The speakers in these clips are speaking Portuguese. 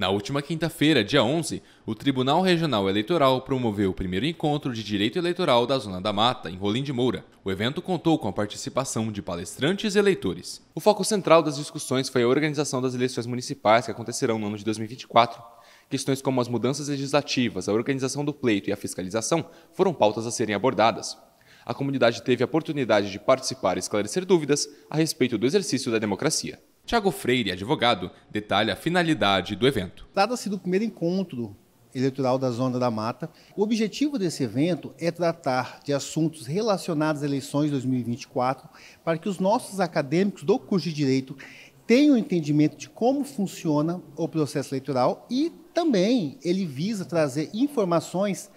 Na última quinta-feira, dia 11, o Tribunal Regional Eleitoral promoveu o primeiro encontro de direito eleitoral da Zona da Mata, em Rolim de Moura. O evento contou com a participação de palestrantes e eleitores. O foco central das discussões foi a organização das eleições municipais que acontecerão no ano de 2024. Questões como as mudanças legislativas, a organização do pleito e a fiscalização foram pautas a serem abordadas. A comunidade teve a oportunidade de participar e esclarecer dúvidas a respeito do exercício da democracia. Tiago Freire, advogado, detalha a finalidade do evento. Trata-se do primeiro encontro eleitoral da Zona da Mata. O objetivo desse evento é tratar de assuntos relacionados às eleições 2024 para que os nossos acadêmicos do curso de Direito tenham entendimento de como funciona o processo eleitoral e também ele visa trazer informações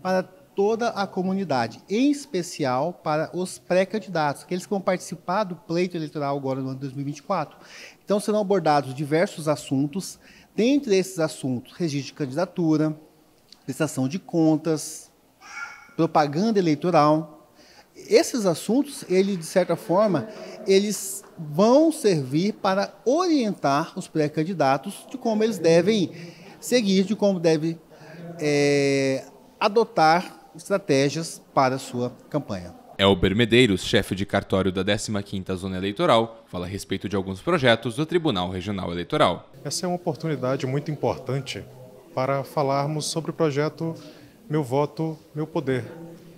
para toda a comunidade, em especial para os pré-candidatos, aqueles que vão participar do pleito eleitoral agora no ano de 2024. Então serão abordados diversos assuntos, dentre esses assuntos, registro de candidatura, prestação de contas, propaganda eleitoral. Esses assuntos, ele de certa forma, eles vão servir para orientar os pré-candidatos de como eles devem seguir, de como devem é, eh, adotar estratégias para sua campanha. Elber Medeiros, chefe de cartório da 15ª Zona Eleitoral, fala a respeito de alguns projetos do Tribunal Regional Eleitoral. Essa é uma oportunidade muito importante para falarmos sobre o projeto Meu Voto, Meu Poder,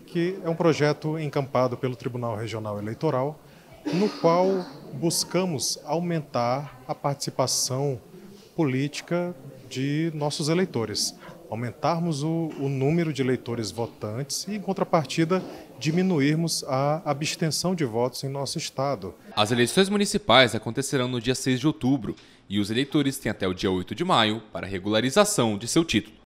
que é um projeto encampado pelo Tribunal Regional Eleitoral, no qual buscamos aumentar a participação política de nossos eleitores. Aumentarmos o, o número de eleitores votantes e, em contrapartida, diminuirmos a abstenção de votos em nosso estado. As eleições municipais acontecerão no dia 6 de outubro e os eleitores têm até o dia 8 de maio para regularização de seu título.